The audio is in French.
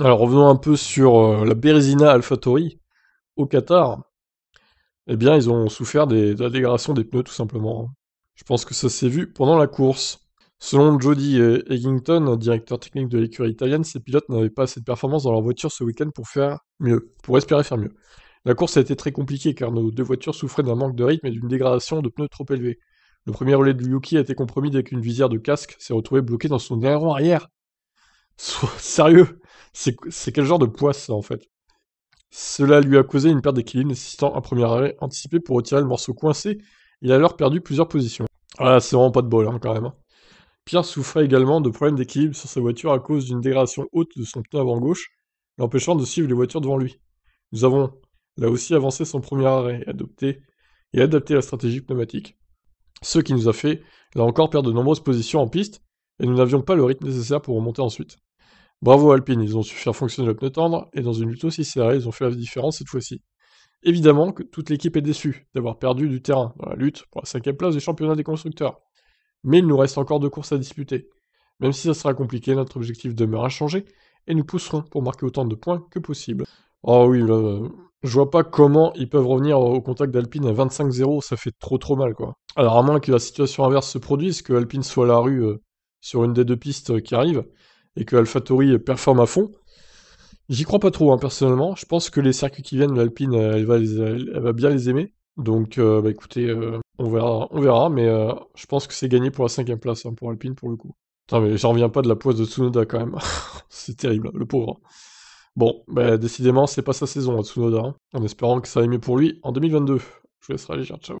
Alors revenons un peu sur euh, la Bérésina AlphaTauri au Qatar. Eh bien, ils ont souffert de la dégradation des pneus tout simplement. Je pense que ça s'est vu pendant la course. Selon Jody euh, Eggington, directeur technique de l'écurie italienne, ces pilotes n'avaient pas assez de performance dans leur voiture ce week-end pour faire mieux, pour espérer faire mieux. La course a été très compliquée car nos deux voitures souffraient d'un manque de rythme et d'une dégradation de pneus trop élevée. Le premier relais de Yuki a été compromis dès qu'une visière de casque s'est retrouvée bloquée dans son aileron arrière. sérieux c'est quel genre de poids ça en fait Cela lui a causé une perte d'équilibre nécessitant un premier arrêt anticipé pour retirer le morceau coincé. Il a alors perdu plusieurs positions. Ah, c'est vraiment pas de bol hein, quand même. Hein. Pierre souffrait également de problèmes d'équilibre sur sa voiture à cause d'une dégradation haute de son pneu avant gauche, l'empêchant de suivre les voitures devant lui. Nous avons là aussi avancé son premier arrêt adopté, et adapté la stratégie pneumatique. Ce qui nous a fait, là encore, perdre de nombreuses positions en piste, et nous n'avions pas le rythme nécessaire pour remonter ensuite. Bravo Alpine, ils ont su faire fonctionner le pneu tendre, et dans une lutte aussi serrée, ils ont fait la différence cette fois-ci. Évidemment que toute l'équipe est déçue d'avoir perdu du terrain dans la lutte pour la cinquième place du championnat des constructeurs. Mais il nous reste encore deux courses à disputer. Même si ça sera compliqué, notre objectif demeure inchangé, et nous pousserons pour marquer autant de points que possible. Oh oui, je vois pas comment ils peuvent revenir au contact d'Alpine à 25-0, ça fait trop trop mal quoi. Alors à moins que la situation inverse se produise, que Alpine soit à la rue euh, sur une des deux pistes euh, qui arrive, et que AlphaTauri performe à fond. J'y crois pas trop, hein, personnellement. Je pense que les circuits qui viennent, l'Alpine, elle va, bien les aimer. Donc, euh, bah, écoutez, euh, on, verra, on verra, mais euh, je pense que c'est gagné pour la cinquième place, hein, pour Alpine, pour le coup. Putain, mais j'en reviens pas de la poisse de Tsunoda, quand même. c'est terrible, le pauvre. Bon, bah, décidément, c'est pas sa saison à hein, Tsunoda, en espérant que ça aille mieux pour lui en 2022. Je vous laisse aller, ciao.